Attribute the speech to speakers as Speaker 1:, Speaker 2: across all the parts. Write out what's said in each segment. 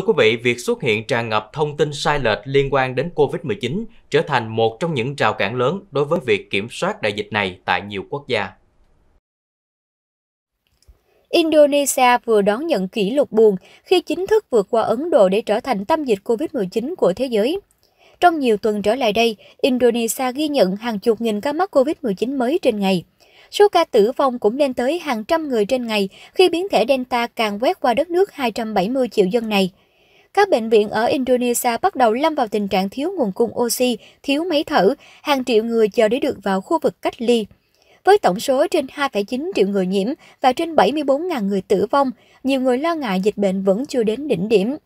Speaker 1: Thưa quý vị, việc xuất hiện tràn ngập thông tin sai lệch liên quan đến COVID-19 trở thành một trong những rào cản lớn đối với việc kiểm soát đại dịch này tại nhiều quốc gia. Indonesia vừa đón nhận kỷ lục buồn khi chính thức vượt qua Ấn Độ để trở thành tâm dịch COVID-19 của thế giới. Trong nhiều tuần trở lại đây, Indonesia ghi nhận hàng chục nghìn ca mắc COVID-19 mới trên ngày. Số ca tử vong cũng lên tới hàng trăm người trên ngày khi biến thể Delta càng quét qua đất nước 270 triệu dân này các bệnh viện ở Indonesia bắt đầu lâm vào tình trạng thiếu nguồn cung oxy, thiếu máy thở, hàng triệu người chờ để được vào khu vực cách ly. Với tổng số trên 2,9 triệu người nhiễm và trên 74.000 người tử vong, nhiều người lo ngại dịch bệnh vẫn chưa đến đỉnh điểm.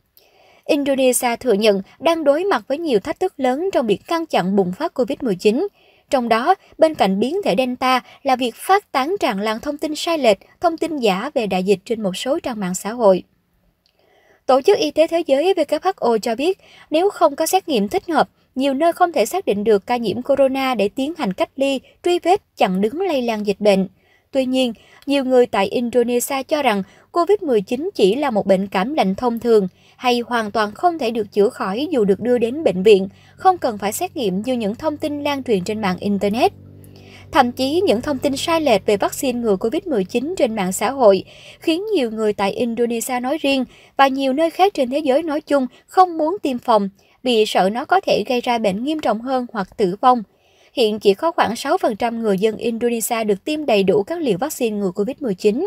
Speaker 1: Indonesia thừa nhận đang đối mặt với nhiều thách thức lớn trong việc ngăn chặn bùng phát COVID-19. Trong đó, bên cạnh biến thể Delta là việc phát tán tràn lan thông tin sai lệch, thông tin giả về đại dịch trên một số trang mạng xã hội. Tổ chức Y tế Thế giới WHO cho biết, nếu không có xét nghiệm thích hợp, nhiều nơi không thể xác định được ca nhiễm corona để tiến hành cách ly, truy vết, chặn đứng lây lan dịch bệnh. Tuy nhiên, nhiều người tại Indonesia cho rằng COVID-19 chỉ là một bệnh cảm lạnh thông thường hay hoàn toàn không thể được chữa khỏi dù được đưa đến bệnh viện, không cần phải xét nghiệm như những thông tin lan truyền trên mạng Internet. Thậm chí những thông tin sai lệch về vaccine ngừa COVID-19 trên mạng xã hội khiến nhiều người tại Indonesia nói riêng và nhiều nơi khác trên thế giới nói chung không muốn tiêm phòng vì sợ nó có thể gây ra bệnh nghiêm trọng hơn hoặc tử vong. Hiện chỉ có khoảng 6% người dân Indonesia được tiêm đầy đủ các liều vaccine ngừa COVID-19.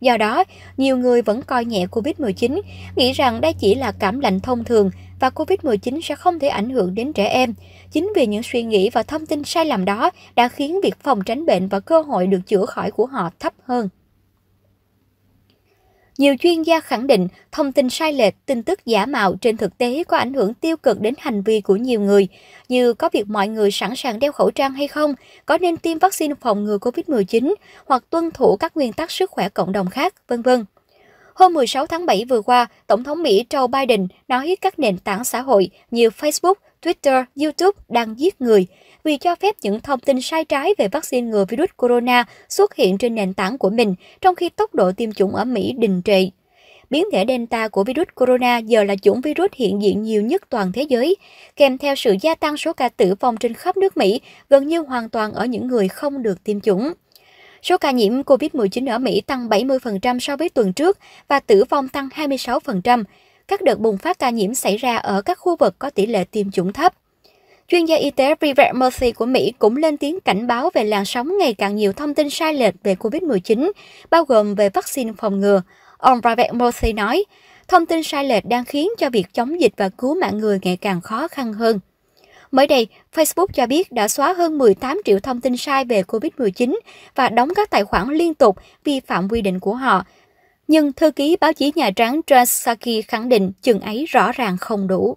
Speaker 1: Do đó, nhiều người vẫn coi nhẹ COVID-19, nghĩ rằng đây chỉ là cảm lạnh thông thường và COVID-19 sẽ không thể ảnh hưởng đến trẻ em. Chính vì những suy nghĩ và thông tin sai lầm đó đã khiến việc phòng tránh bệnh và cơ hội được chữa khỏi của họ thấp hơn. Nhiều chuyên gia khẳng định thông tin sai lệch, tin tức giả mạo trên thực tế có ảnh hưởng tiêu cực đến hành vi của nhiều người, như có việc mọi người sẵn sàng đeo khẩu trang hay không, có nên tiêm vaccine phòng ngừa COVID-19 hoặc tuân thủ các nguyên tắc sức khỏe cộng đồng khác, vân vân. Hôm 16 tháng 7 vừa qua, Tổng thống Mỹ Joe Biden nói các nền tảng xã hội như Facebook, Twitter, YouTube đang giết người vì cho phép những thông tin sai trái về vaccine ngừa virus corona xuất hiện trên nền tảng của mình, trong khi tốc độ tiêm chủng ở Mỹ đình trệ. Biến thể Delta của virus corona giờ là chủng virus hiện diện nhiều nhất toàn thế giới, kèm theo sự gia tăng số ca tử vong trên khắp nước Mỹ gần như hoàn toàn ở những người không được tiêm chủng. Số ca nhiễm COVID-19 ở Mỹ tăng 70% so với tuần trước và tử vong tăng 26%. Các đợt bùng phát ca nhiễm xảy ra ở các khu vực có tỷ lệ tiêm chủng thấp. Chuyên gia y tế Vivek Murthy của Mỹ cũng lên tiếng cảnh báo về làn sóng ngày càng nhiều thông tin sai lệch về COVID-19, bao gồm về vaccine phòng ngừa. Ông Vivek Murthy nói, thông tin sai lệch đang khiến cho việc chống dịch và cứu mạng người ngày càng khó khăn hơn. Mới đây, Facebook cho biết đã xóa hơn 18 triệu thông tin sai về COVID-19 và đóng các tài khoản liên tục vi phạm quy định của họ. Nhưng thư ký báo chí Nhà Trắng John Psaki khẳng định chừng ấy rõ ràng không đủ.